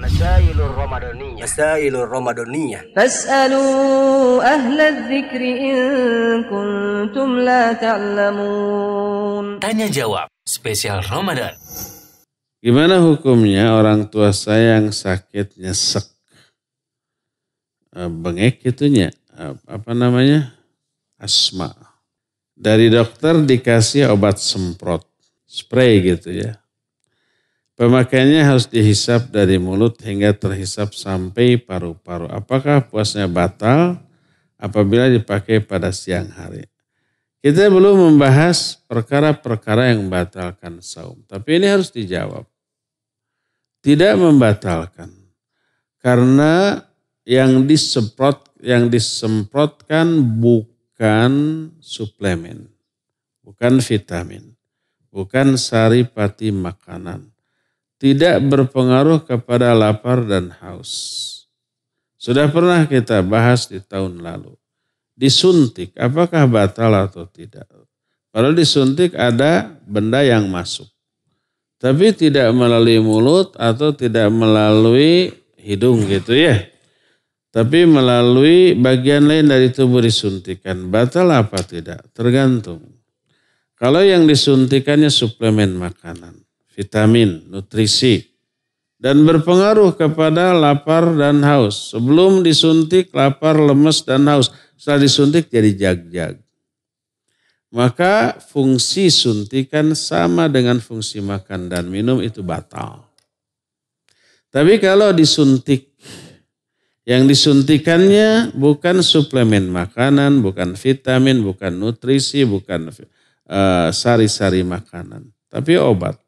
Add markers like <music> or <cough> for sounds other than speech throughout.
Masailur Ramadaniyah. Masailur Ramadaniyah. Fas'alu ahla dzikri in kuntum la ta'lamun. Tanya jawab spesial Ramadan. Gimana hukumnya orang tua saya yang sakit nyesek? Eh, bengek itunya, eh, apa namanya? Asma. Dari dokter dikasih obat semprot, spray gitu ya. Pemakaiannya harus dihisap dari mulut hingga terhisap sampai paru-paru. Apakah puasnya batal apabila dipakai pada siang hari? Kita belum membahas perkara-perkara yang membatalkan saum. Tapi ini harus dijawab. Tidak membatalkan. Karena yang disemprot yang disemprotkan bukan suplemen, bukan vitamin, bukan saripati makanan tidak berpengaruh kepada lapar dan haus. Sudah pernah kita bahas di tahun lalu. Disuntik, apakah batal atau tidak? Kalau disuntik ada benda yang masuk. Tapi tidak melalui mulut atau tidak melalui hidung gitu ya. Tapi melalui bagian lain dari tubuh disuntikan. Batal apa tidak? Tergantung. Kalau yang disuntikannya suplemen makanan vitamin, nutrisi, dan berpengaruh kepada lapar dan haus. Sebelum disuntik lapar, lemes, dan haus. Setelah disuntik jadi jag-jag. Maka fungsi suntikan sama dengan fungsi makan dan minum itu batal. Tapi kalau disuntik, yang disuntikannya bukan suplemen makanan, bukan vitamin, bukan nutrisi, bukan eh, sari-sari uh, makanan, tapi obat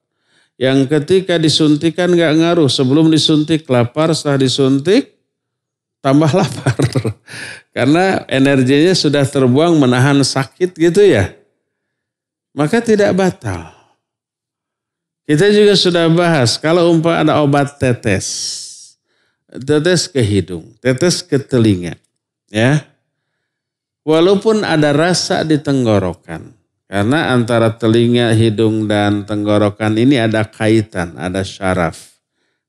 yang ketika disuntikan nggak ngaruh. Sebelum disuntik lapar, setelah disuntik tambah <laughs> lapar. Karena energinya sudah terbuang menahan sakit gitu ya. Maka tidak batal. Kita juga sudah bahas kalau umpah ada obat tetes. Tetes ke hidung, tetes ke telinga. Ya. Walaupun ada rasa di tenggorokan, karena antara telinga, hidung, dan tenggorokan ini ada kaitan, ada syaraf.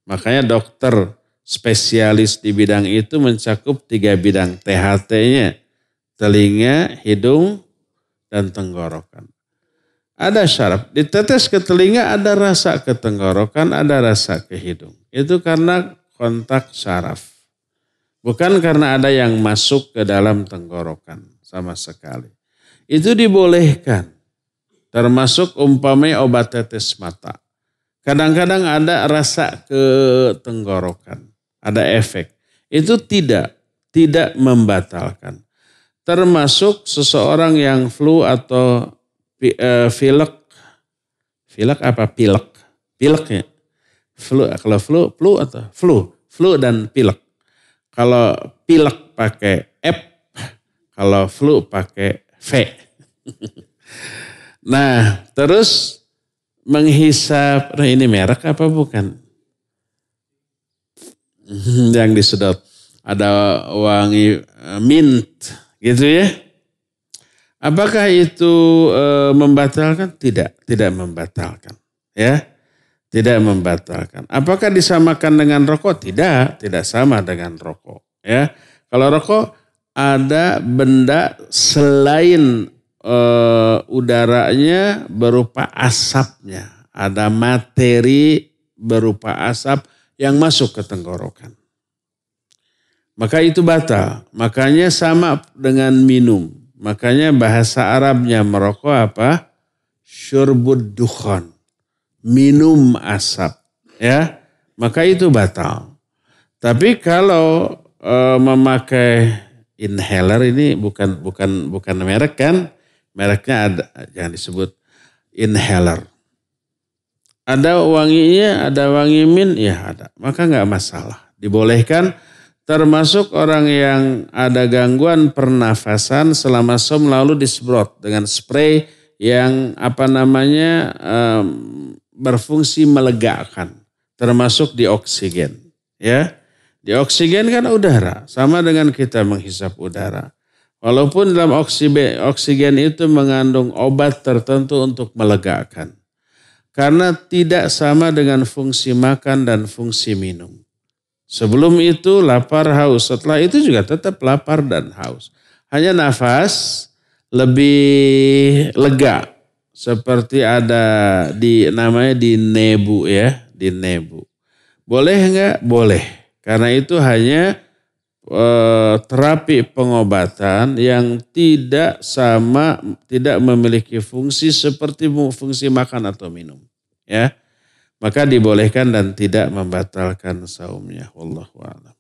Makanya dokter spesialis di bidang itu mencakup tiga bidang THT-nya. Telinga, hidung, dan tenggorokan. Ada syaraf. Ditetes ke telinga ada rasa ke tenggorokan, ada rasa ke hidung. Itu karena kontak syaraf. Bukan karena ada yang masuk ke dalam tenggorokan sama sekali. Itu dibolehkan. Termasuk umpamanya obat tetes mata. Kadang-kadang ada rasa ketenggorokan Ada efek. Itu tidak. Tidak membatalkan. Termasuk seseorang yang flu atau eh, pilek. Pilek apa? Pilek. Pilek ya? Flu, kalau flu, flu atau flu. Flu dan pilek. Kalau pilek pakai F, kalau flu pakai V. <laughs> Nah, terus menghisap. Nah, ini merek apa bukan? <laughs> Yang disedot. Ada wangi eh, mint gitu ya. Apakah itu e, membatalkan? Tidak, tidak membatalkan. Ya, tidak membatalkan. Apakah disamakan dengan rokok? Tidak, tidak sama dengan rokok. Ya, kalau rokok ada benda selain uh, udaranya berupa asapnya. Ada materi berupa asap yang masuk ke tenggorokan. Maka itu batal. Makanya sama dengan minum. Makanya bahasa Arabnya merokok apa? Syurbud dukhan. Minum asap. Ya, maka itu batal. Tapi kalau e, memakai inhaler ini bukan bukan bukan merek kan? mereknya ada yang disebut inhaler. Ada wanginya, ada wangi min, ya ada. Maka nggak masalah. Dibolehkan termasuk orang yang ada gangguan pernafasan selama som lalu disemprot dengan spray yang apa namanya um, berfungsi melegakan termasuk di oksigen ya di oksigen kan udara sama dengan kita menghisap udara Walaupun dalam oksigen, itu mengandung obat tertentu untuk melegakan. Karena tidak sama dengan fungsi makan dan fungsi minum. Sebelum itu lapar haus, setelah itu juga tetap lapar dan haus. Hanya nafas lebih lega. Seperti ada di namanya di nebu ya, di nebu. Boleh enggak? Boleh. Karena itu hanya Eh, terapi pengobatan yang tidak sama tidak memiliki fungsi seperti fungsi makan atau minum ya maka dibolehkan dan tidak membatalkan saumnya wallahu a'lam